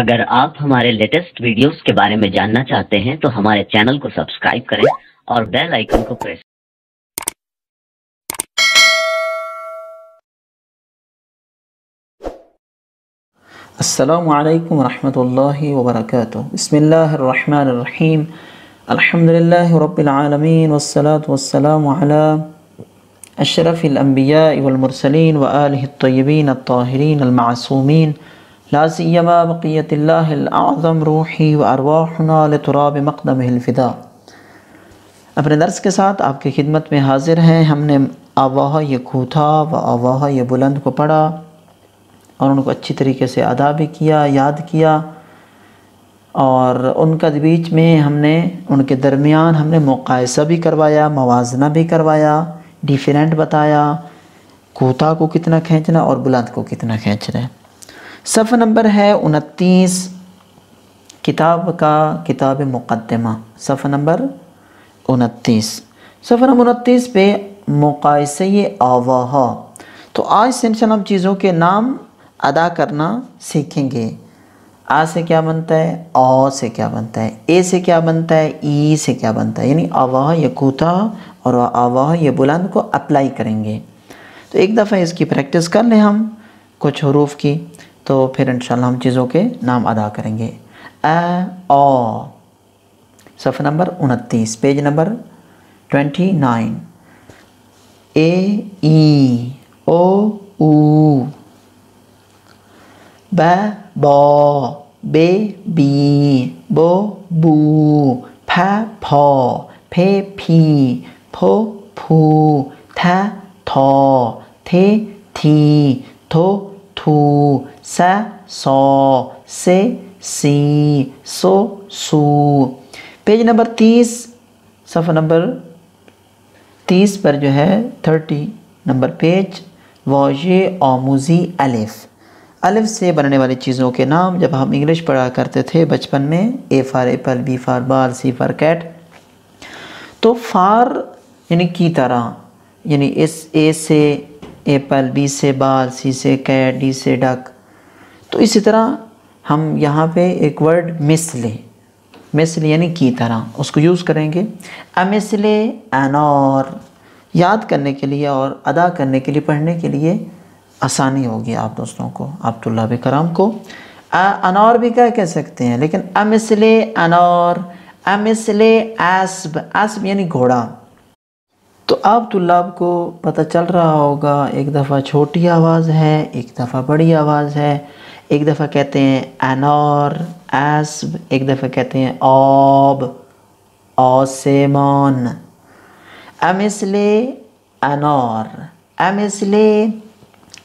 اگر آپ ہمارے لیٹسٹ ویڈیوز کے بارے میں جاننا چاہتے ہیں تو ہمارے چینل کو کو سبسکرائب کریں اور بیل آئیکن پریس السلام علیکم اللہ وبرکاتہ بسم اللہ الرحمن الرحیم الحمد للہ اشرف الانبیاء والمرسلین وآلہ الطیبین الطاہرین الماصومین سیما بقیت اللہ روحی و ارواحنا لتراب مقدم الفدا اپنے درس کے ساتھ آپ کی خدمت میں حاضر ہیں ہم نے آواہ یہ کوتھا و آواہ یہ بلند کو پڑھا اور ان کو اچھی طریقے سے ادا بھی کیا یاد کیا اور ان کا بیچ میں ہم نے ان کے درمیان ہم نے مقایسہ بھی کروایا موازنہ بھی کروایا ڈیفرینٹ بتایا کوتا کو کتنا کھینچنا اور بلند کو کتنا کھینچنا ہے صفحہ نمبر ہے انتیس کتاب کا کتاب مقدمہ صفحہ نمبر انتیس صفحہ نمبر انتیس پہ مقاص آواہا تو آج سے انشاءاللہ ہم چیزوں کے نام ادا کرنا سیکھیں گے آ سے کیا بنتا ہے آ سے کیا بنتا ہے اے سے کیا بنتا ہے ای سے کیا بنتا ہے یعنی آواہ یا کوتا اور آواہ یا بلند کو اپلائی کریں گے تو ایک دفعہ اس کی پریکٹس کر لیں ہم کچھ حروف کی تو پھر انشاءاللہ ہم چیزوں کے نام ادا کریں گے اے او صفحہ نمبر انتیس page number twenty nine A E O O بے با بی بو بو پھے پی پھو تھو تھے تھو تھو سو سی سو سو پیج نمبر تیس صفحہ نمبر تیس پر جو ہے تھرٹی نمبر پیج واجے آموزی الف الف سے بننے والی چیزوں کے نام جب ہم انگلش پڑھا کرتے تھے بچپن میں A for apple B for ball C for cat تو فار یعنی کی طرح یعنی اس اے سے ایپل بی سے بال سی سے کیٹ ڈی سے ڈک تو اسی طرح ہم یہاں پہ ایک ورڈ مثل مثل یعنی کی طرح اس کو یوز کریں گے امثل انار یاد کرنے کے لیے اور ادا کرنے کے لیے پڑھنے کے لیے آسانی ہوگی آپ دوستوں کو آپ تو کرام کو انار بھی کیا کہہ سکتے ہیں لیکن امثل انار امثل اسب اسب یعنی گھوڑا تو آپ تو اللہ کو پتہ چل رہا ہوگا ایک دفعہ چھوٹی آواز ہے ایک دفعہ بڑی آواز ہے ایک دفعہ کہتے ہیں انار اسب ایک دفعہ کہتے ہیں آب آسمان انار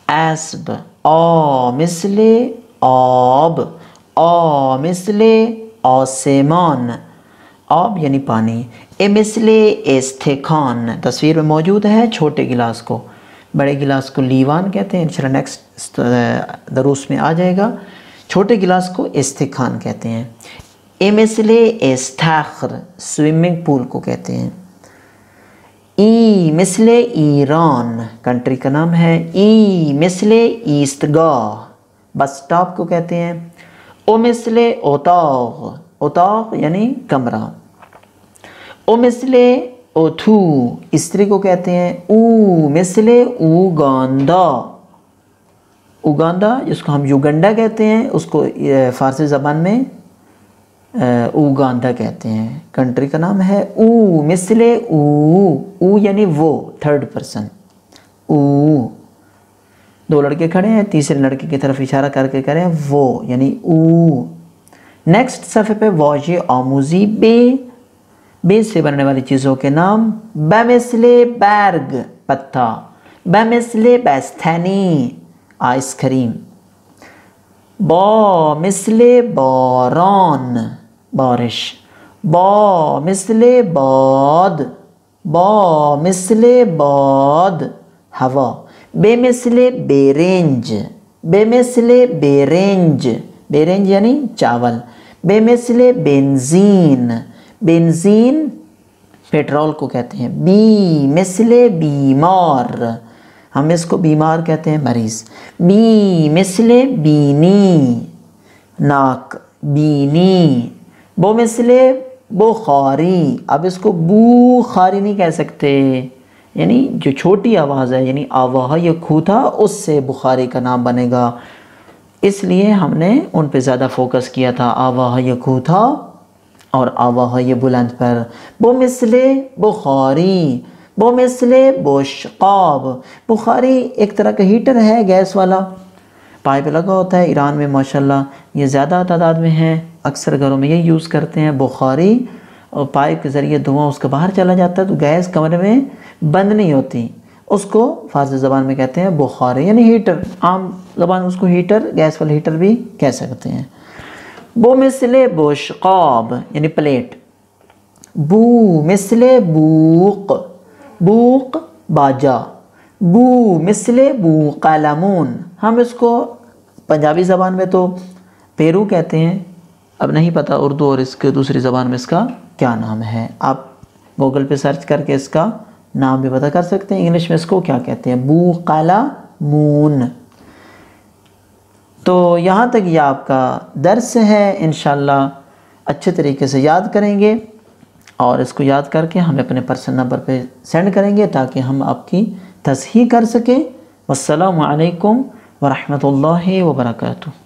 اسب اوب آب مسلے آسمان آب یعنی پانی اے استکان تصویر میں موجود ہے چھوٹے گلاس کو بڑے گلاس کو لیوان کہتے ہیں انشاءاللہ نیکس نیکسٹ دروس میں آ جائے گا چھوٹے گلاس کو استخان کہتے ہیں ای مسلے سویمنگ سوئمنگ پول کو کہتے ہیں ای مسلے ایران کنٹری کا نام ہے ای مسلے ایستگاہ بس ٹاپ کو کہتے ہیں او مسلے اوتاغ اتاغ یعنی کمرہ او مسلے اوتھو استری کو کہتے ہیں او مثل اوگاندا اوگاندا جس کو ہم یوگنڈا کہتے ہیں اس کو فارسی زبان میں اوگاندا کہتے ہیں کنٹری کا نام ہے او مثل او او یعنی وہ تھرڈ پرسن او دو لڑکے کھڑے ہیں تیسرے لڑکے کی طرف اشارہ کر کے کریں وہ یعنی او نیکسٹ صفحے پہ واج آموزی بے ب سے بننے والی چیزوں کے نام بمثل برگ پتا بمثل بستنی آئس کریم با مثل باران بارش با مثل باد با مثل باد هوا به مثل برنج به مثل برنج برنج یعنی چاول به بنزین بنزین پیٹرول کو کہتے ہیں بی مثل بیمار ہم اس کو بیمار کہتے ہیں مریض بی مثل بینی ناک بینی بو مثل بخاری اب اس کو خاری نہیں کہہ سکتے یعنی جو چھوٹی آواز ہے یعنی آواہ یا کھوتا اس سے بخاری کا نام بنے گا اس لیے ہم نے ان پہ زیادہ فوکس کیا تھا آواہ یا کھوتا اور آواهای بلند پر مثل بخاری با مثل بشقاب بخاری ایک طرح کا ہیٹر ہے گیس والا پائپ لگا ہوتا ہے ایران میں ماشاءاللہ یہ زیادہ تعداد میں ہیں اکثر گھروں میں یہ یوز کرتے ہیں بخاری اور پائپ کے ذریعے دھواں اس کا باہر چلا جاتا ہے تو گیس کمرے میں بند نہیں ہوتی اس کو فارسی زبان میں کہتے ہیں بخاری یعنی ہیٹر عام زبان اس کو ہیٹر گیس والا ہیٹر بھی کہہ سکتے ہیں بو مثل بوش قاب یعنی پلیٹ بو مثل بوق بوق باجا بو مثل بو قلمون ہم اس کو پنجابی زبان میں تو پیرو کہتے ہیں اب نہیں پتہ اردو اور اس کے دوسری زبان میں اس کا کیا نام ہے آپ گوگل پہ سرچ کر کے اس کا نام بھی پتہ کر سکتے ہیں انگلش میں اس کو کیا کہتے ہیں بو مون تو یہاں تک یہ آپ کا درس ہے انشاءاللہ اچھے طریقے سے یاد کریں گے اور اس کو یاد کر کے ہمیں اپنے پرسن نمبر پہ سینڈ کریں گے تاکہ ہم آپ کی تصحیح کر سکیں والسلام علیکم ورحمۃ اللہ وبرکاتہ